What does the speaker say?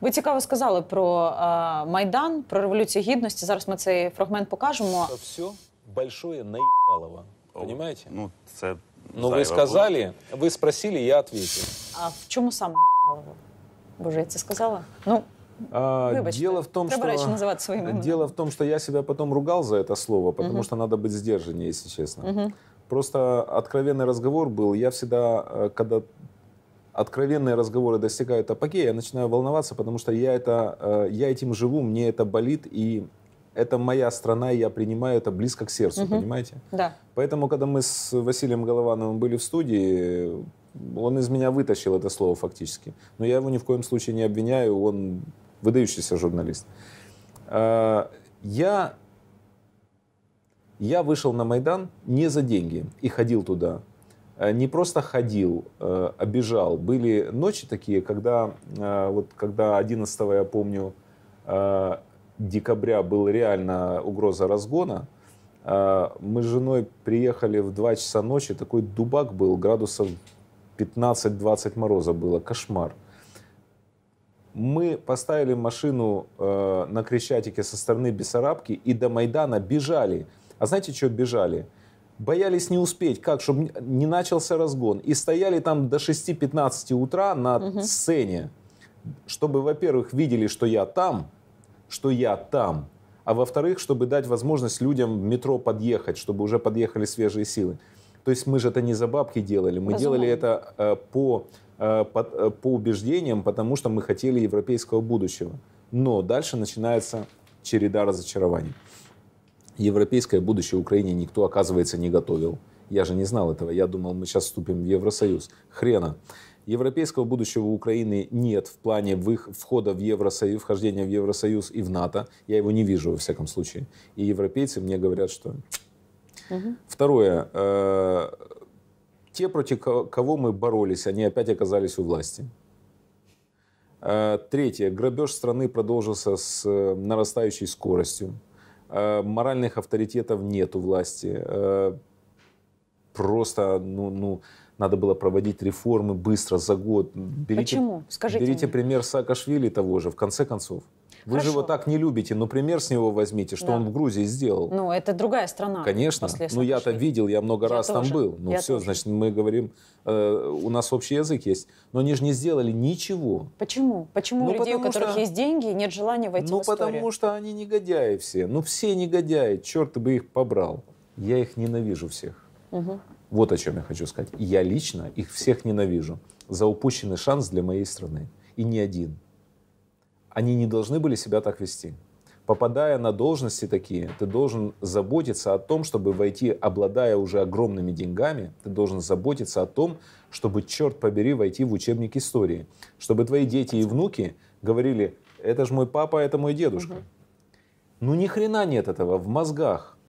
Ви цікаво сказали про е, майдан, про революцію гідності. Зараз ми цей фрагмент покажемо. Це все большое наебалово. Понимаете? Ну, це Ну вы сказали, вы спросили, я ответил. А в чому саме ***лово? Боже, я це сказала? Ну А, дело в том, Треба речи что называть своими дело в том, что я себя потом ругал за это слово, потому что надо быть сдержаннее, если честно. Просто откровенный разговор был. Я всегда, э, когда откровенные разговоры достигают апогея, я начинаю волноваться, потому что я, это, э, я этим живу, мне это болит, и это моя страна, и я принимаю это близко к сердцу, угу. понимаете? Да. Поэтому, когда мы с Василием Головановым были в студии, он из меня вытащил это слово фактически. Но я его ни в коем случае не обвиняю, он выдающийся журналист. Э, я, я вышел на Майдан не за деньги и ходил туда Э, не просто ходил, э, обижал. Были ночи такие, когда, э, вот, когда 11 я помню, декабря был реально угроза разгона. Мы с женой приехали в 2 часа ночи, такой дубак был, градусов 15-20 мороза было, кошмар. Мы поставили машину на Крещатике со стороны Бессарабки и до Майдана бежали. А знаете, что бежали? боялись не успеть, как, чтобы не начался разгон. И стояли там до 6-15 утра на угу. сцене, чтобы, во-первых, видели, что я там, что я там, а во-вторых, чтобы дать возможность людям в метро подъехать, чтобы уже подъехали свежие силы. То есть мы же это не за бабки делали, мы Разумно. делали это э, по, э, по, э, по убеждениям, потому что мы хотели европейского будущего. Но дальше начинается череда разочарований. Европейское будущее Украине никто, оказывается, не готовил. Я же не знал этого. Я думал, мы сейчас вступим в Евросоюз. Хрена. Европейского будущего Украины нет в плане входа в Евросоюз, вхождения в Евросоюз и в НАТО. Я его не вижу, во всяком случае. И европейцы мне говорят, что... Угу. Второе. Э, те, против кого мы боролись, они опять оказались у власти. Э, третье. Грабеж страны продолжился с э, нарастающей скоростью. Э, моральных авторитетов нет у власти. Э, просто, ну, ну, надо было проводить реформы быстро, за год. Берите, Почему? Скажите Берите мне. пример Саакашвили того же, в конце концов. Вы Хорошо. же его так не любите, но пример с него возьмите, что да. он в Грузии сделал. Ну, это другая страна. Конечно. Ну, я-то видел, я много я раз тоже. там был. Ну, я все, тоже. значит, мы говорим, э, у нас общий язык есть. Но они же не сделали ничего. Почему? Почему ну, у людей, у которых что... есть деньги, нет желания войти ну, в историю? Ну, потому что они негодяи все. Ну, все негодяи, черт бы их побрал. Я их ненавижу всех. Угу. Вот о чем я хочу сказать. Я лично их всех ненавижу за упущенный шанс для моей страны. И не один они не должны были себя так вести. Попадая на должности такие, ты должен заботиться о том, чтобы войти, обладая уже огромными деньгами, ты должен заботиться о том, чтобы, черт побери, войти в учебник истории. Чтобы твои дети и внуки говорили, это же мой папа, это мой дедушка. Угу. Ну ни хрена нет этого в мозгах.